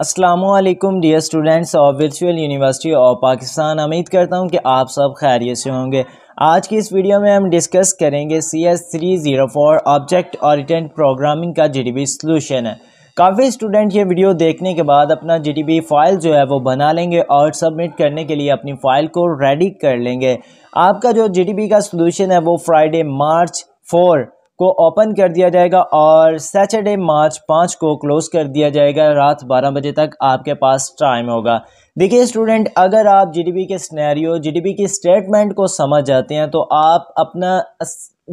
Aslam dear students of virtual university of Pakistan उम्मीद करता हूँ कि आप सब खैरियत से होंगे आज की इस वीडियो में हम डिस्कस करेंगे C S three zero four object oriented programming का जी डी बी सलूशन है काफ़ी स्टूडेंट ये वीडियो देखने के बाद अपना जी डी बी फाइल जो है वो बना लेंगे और सबमिट करने के लिए अपनी फ़ाइल को रेडी कर लेंगे आपका जो जी डी बी का सोलूशन है वो फ्राइडे मार्च फोर को ओपन कर दिया जाएगा और सैटरडे मार्च पाँच को क्लोज़ कर दिया जाएगा रात बारह बजे तक आपके पास टाइम होगा देखिए स्टूडेंट अगर आप जीडीपी के स्नैरियो जीडीपी की स्टेटमेंट को समझ जाते हैं तो आप अपना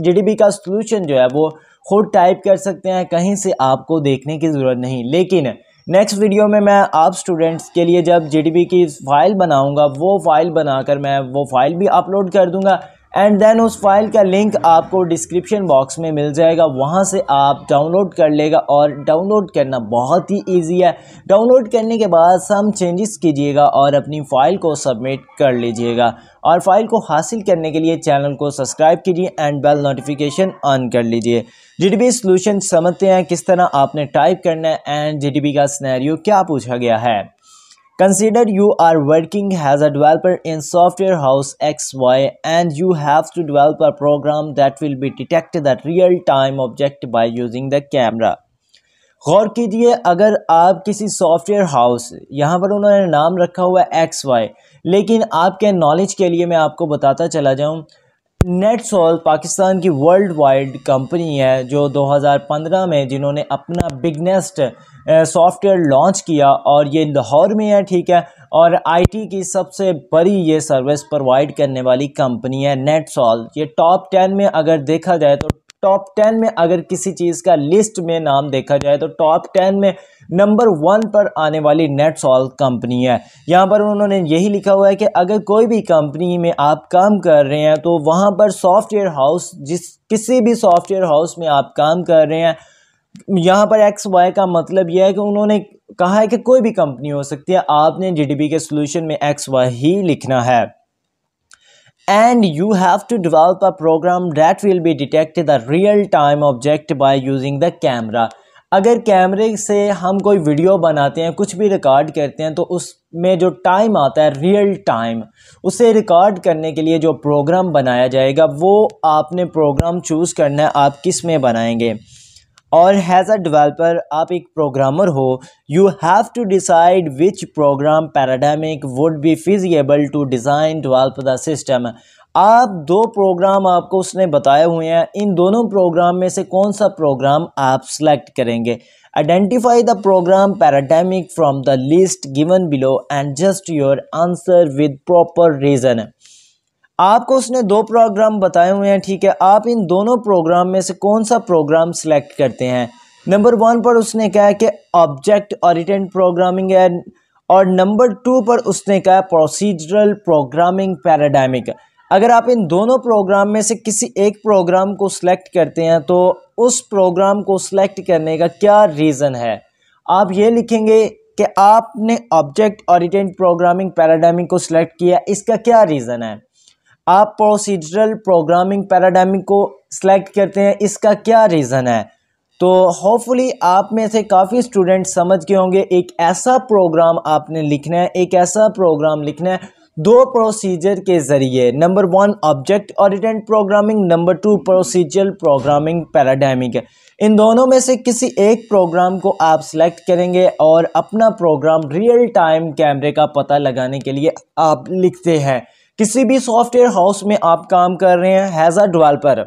जीडीपी का सोल्यूशन जो है वो खुद टाइप कर सकते हैं कहीं से आपको देखने की ज़रूरत नहीं लेकिन नेक्स्ट वीडियो में मैं आप स्टूडेंट्स के लिए जब जीडीपी की फ़ाइल बनाऊंगा वो फ़ाइल बनाकर मैं वो फ़ाइल भी अपलोड कर दूंगा एंड देन उस फाइल का लिंक आपको डिस्क्रिप्शन बॉक्स में मिल जाएगा वहाँ से आप डाउनलोड कर लेगा और डाउनलोड करना बहुत ही ईजी है डाउनलोड करने के बाद सम चेंजेस कीजिएगा और अपनी फ़ाइल को सबमिट कर लीजिएगा और फाइल को हासिल करने के लिए चैनल को सब्सक्राइब कीजिए एंड बेल नोटिफिकेशन ऑन कर लीजिए जीडीबी डी समझते हैं किस तरह आपने टाइप करना है एंड जीडीबी का स्नैरियो क्या पूछा गया है Consider you are working as a developer in software house XY and you have to develop a program that will be detect the real-time object by using the camera. गौर कीजिए अगर आप किसी software house यहाँ पर उन्होंने नाम रखा हुआ है एक्स वाई लेकिन आपके नॉलेज के लिए मैं आपको बताता चला जाऊँ नेटसोल पाकिस्तान की वर्ल्ड वाइड कंपनी है जो 2015 में जिन्होंने अपना बिगनेस्ट सॉफ्टवेयर लॉन्च किया और ये लाहौर में है ठीक है और आईटी की सबसे बड़ी ये सर्विस प्रोवाइड करने वाली कंपनी है नेटसॉल ये टॉप टेन में अगर देखा जाए तो टॉप टेन में अगर किसी चीज़ का लिस्ट में नाम देखा जाए तो टॉप टेन में नंबर वन पर आने वाली नेटसॉल कंपनी है यहाँ पर उन्होंने यही लिखा हुआ है कि अगर कोई भी कंपनी में आप काम कर रहे हैं तो वहाँ पर सॉफ्टवेयर हाउस जिस किसी भी सॉफ्टवेयर हाउस में आप काम कर रहे हैं यहाँ पर एक्स वाई का मतलब यह है कि उन्होंने कहा है कि कोई भी कंपनी हो सकती है आपने जीडीपी के सोल्यूशन में एक्स वाई ही लिखना है and you have to develop a program that will be detect the real time object by using the camera अगर कैमरे से हम कोई वीडियो बनाते हैं कुछ भी रिकॉर्ड करते हैं तो उसमें जो टाइम आता है रियल टाइम उसे रिकॉर्ड करने के लिए जो प्रोग्राम बनाया जाएगा वो आपने प्रोग्राम चूज़ करना है आप किस में बनाएंगे और हैज़ अ डिवेलपर आप एक प्रोग्रामर हो you have to decide which program paradigm would be feasible to design develop the system आप दो प्रोग्राम आपको उसने बताए हुए हैं इन दोनों प्रोग्राम में से कौन सा प्रोग्राम आप सेलेक्ट करेंगे identify the program paradigm from the list given below and just your answer with proper reason आपको उसने दो प्रोग्राम बताए हुए हैं ठीक है आप इन दोनों प्रोग्राम में से कौन सा प्रोग्राम सेलेक्ट करते हैं नंबर वन पर उसने कहा है कि ऑब्जेक्ट ऑरिटेंट प्रोग्रामिंग है और नंबर टू पर उसने कहा प्रोसीजरल प्रोग्रामिंग पैराडाइमिक अगर आप इन दोनों प्रोग्राम में से किसी एक प्रोग्राम को सिलेक्ट करते हैं तो उस प्रोग्राम को सिलेक्ट करने का क्या रीज़न है आप ये लिखेंगे कि आपने ऑब्जेक्ट ऑरिटेंट प्रोग्रामिंग पैराडाइमिक को सिलेक्ट किया इसका क्या रीज़न है आप प्रोसीजरल प्रोग्रामिंग पैराडामिक को सिलेक्ट करते हैं इसका क्या रीज़न है तो होपफुली आप में से काफ़ी स्टूडेंट समझ के होंगे एक ऐसा प्रोग्राम आपने लिखना है एक ऐसा प्रोग्राम लिखना है दो प्रोसीजर के ज़रिए number one object oriented programming number two procedural programming paradigm इन दोनों में से किसी एक प्रोग्राम को आप सिलेक्ट करेंगे और अपना प्रोग्राम रियल टाइम कैमरे का पता लगाने के लिए आप लिखते हैं किसी भी सॉफ्टवेयर हाउस में आप काम कर रहे हैं हैज़ अ डेवलपर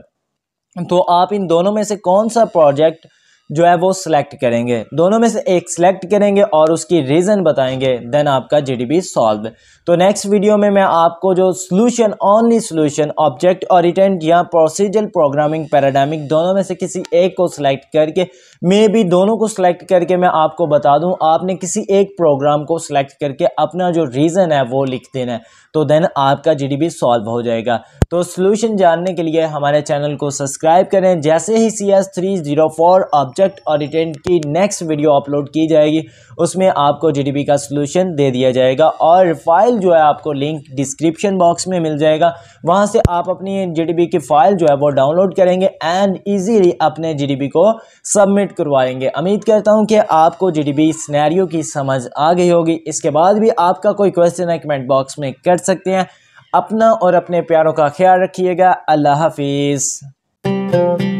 तो आप इन दोनों में से कौन सा प्रोजेक्ट जो है वो सिलेक्ट करेंगे दोनों में से एक सिलेक्ट करेंगे और उसकी रीज़न बताएंगे देन आपका जीडीपी सॉल्व तो नेक्स्ट वीडियो में मैं आपको जो solution only solution object oriented या प्रोसीजर प्रोग्रामिंग पैराडामिक दोनों में से किसी एक को सिलेक्ट करके मे भी दोनों को सिलेक्ट करके मैं आपको बता दूं आपने किसी एक प्रोग्राम को सिलेक्ट करके अपना जो रीज़न है वो लिख देना है तो देन आपका जी सॉल्व हो जाएगा तो सोल्यूशन जानने के लिए हमारे चैनल को सब्सक्राइब करें जैसे ही C S three zero four object object और की नेक्स्ट वीडियो अपलोड की जाएगी उसमें आपको जी का सोल्यूशन दे दिया जाएगा और फाइल जो है आपको लिंक डिस्क्रिप्शन बॉक्स में मिल जाएगा वहाँ से आप अपनी जी की फाइल जो है वो डाउनलोड करेंगे एंड ईजीली अपने जी को सबमिट करवाएंगे उम्मीद करता हूँ कि आपको जी डी स्नैरियो की समझ आ गई होगी इसके बाद भी आपका कोई क्वेश्चन है कमेंट बॉक्स में कर सकते हैं अपना और अपने प्यारों का ख्याल रखिएगा अल्लाह हाफिज़